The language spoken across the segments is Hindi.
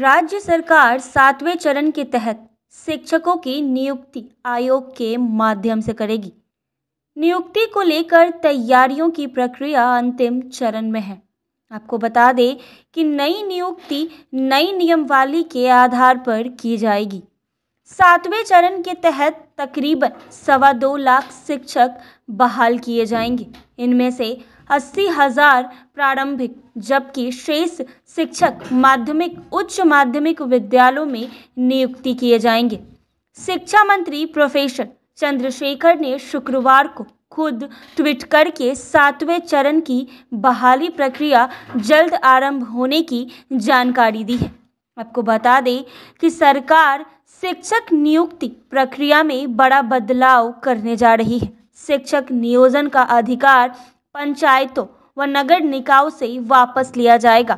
राज्य सरकार सातवें चरण के तहत शिक्षकों की नियुक्ति आयोग के माध्यम से करेगी नियुक्ति को लेकर तैयारियों की प्रक्रिया अंतिम चरण में है आपको बता दें कि नई नियुक्ति नई नियमवाली के आधार पर की जाएगी सातवें चरण के तहत तकरीबन सवा दो लाख शिक्षक बहाल किए जाएंगे इनमें से अस्सी हज़ार प्रारंभिक जबकि शेष शिक्षक माध्यमिक उच्च माध्यमिक विद्यालयों में नियुक्ति किए जाएंगे शिक्षा मंत्री प्रोफेसर चंद्रशेखर ने शुक्रवार को खुद ट्वीट करके सातवें चरण की बहाली प्रक्रिया जल्द आरंभ होने की जानकारी दी है आपको बता दें कि सरकार शिक्षक नियुक्ति प्रक्रिया में बड़ा बदलाव करने जा रही है शिक्षक नियोजन का अधिकार पंचायतों व नगर निकायों से वापस लिया जाएगा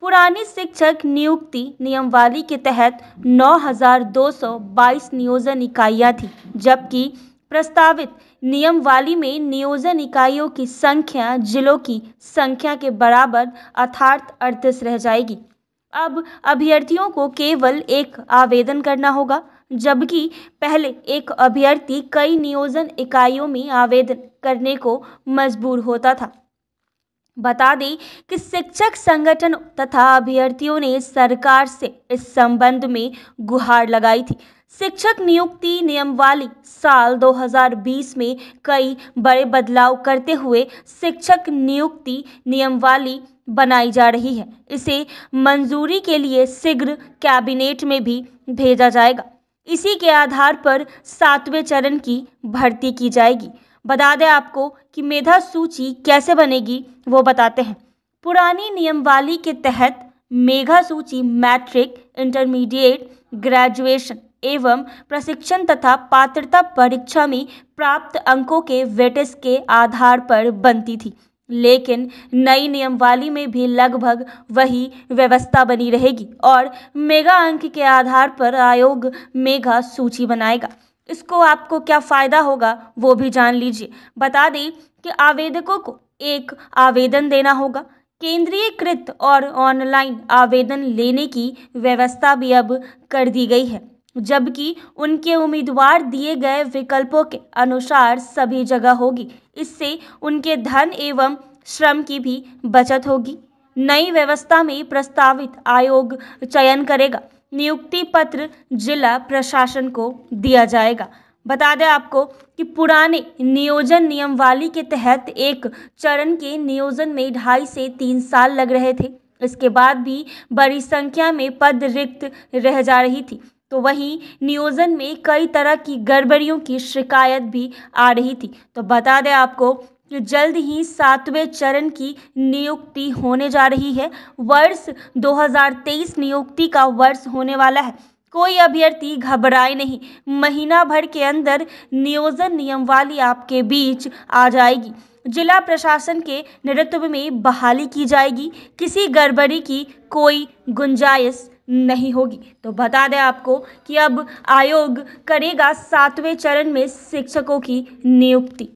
पुरानी शिक्षक नियुक्ति नियमवाली के तहत 9,222 नियोजन इकाइयाँ थीं जबकि प्रस्तावित नियमवाली में नियोजन इकाइयों की संख्या जिलों की संख्या के बराबर अर्थात अड़तीस रह जाएगी अब अभ्यर्थियों को केवल एक आवेदन करना होगा जबकि पहले एक अभ्यर्थी कई नियोजन इकाइयों में आवेदन करने को मजबूर होता था बता दें कि शिक्षक संगठन तथा अभ्यर्थियों ने सरकार से इस संबंध में गुहार लगाई थी शिक्षक नियुक्ति नियमवाली साल 2020 में कई बड़े बदलाव करते हुए शिक्षक नियुक्ति नियमवाली बनाई जा रही है इसे मंजूरी के लिए शीघ्र कैबिनेट में भी भेजा जाएगा इसी के आधार पर सातवें चरण की भर्ती की जाएगी बता दें आपको कि मेधा सूची कैसे बनेगी वो बताते हैं पुरानी नियमवाली के तहत मेघा सूची मैट्रिक इंटरमीडिएट ग्रेजुएशन एवं प्रशिक्षण तथा पात्रता परीक्षा में प्राप्त अंकों के वेटेज के आधार पर बनती थी लेकिन नई नियमवाली में भी लगभग वही व्यवस्था बनी रहेगी और मेगा अंक के आधार पर आयोग मेगा सूची बनाएगा इसको आपको क्या फ़ायदा होगा वो भी जान लीजिए बता दें कि आवेदकों को एक आवेदन देना होगा केंद्रीयकृत और ऑनलाइन आवेदन लेने की व्यवस्था भी अब कर दी गई है जबकि उनके उम्मीदवार दिए गए विकल्पों के अनुसार सभी जगह होगी इससे उनके धन एवं श्रम की भी बचत होगी नई व्यवस्था में प्रस्तावित आयोग चयन करेगा नियुक्ति पत्र जिला प्रशासन को दिया जाएगा बता दें आपको कि पुराने नियोजन नियमवाली के तहत एक चरण के नियोजन में ढाई से तीन साल लग रहे थे इसके बाद भी बड़ी संख्या में पद रिक्त रह जा रही थी तो वहीं नियोजन में कई तरह की गड़बड़ियों की शिकायत भी आ रही थी तो बता दें आपको कि जल्द ही सातवें चरण की नियुक्ति होने जा रही है वर्ष 2023 नियुक्ति का वर्ष होने वाला है कोई अभ्यर्थी घबराए नहीं महीना भर के अंदर नियोजन नियमवाली आपके बीच आ जाएगी जिला प्रशासन के नेतृत्व में बहाली की जाएगी किसी गड़बड़ी की कोई गुंजाइश नहीं होगी तो बता दें आपको कि अब आयोग करेगा सातवें चरण में शिक्षकों की नियुक्ति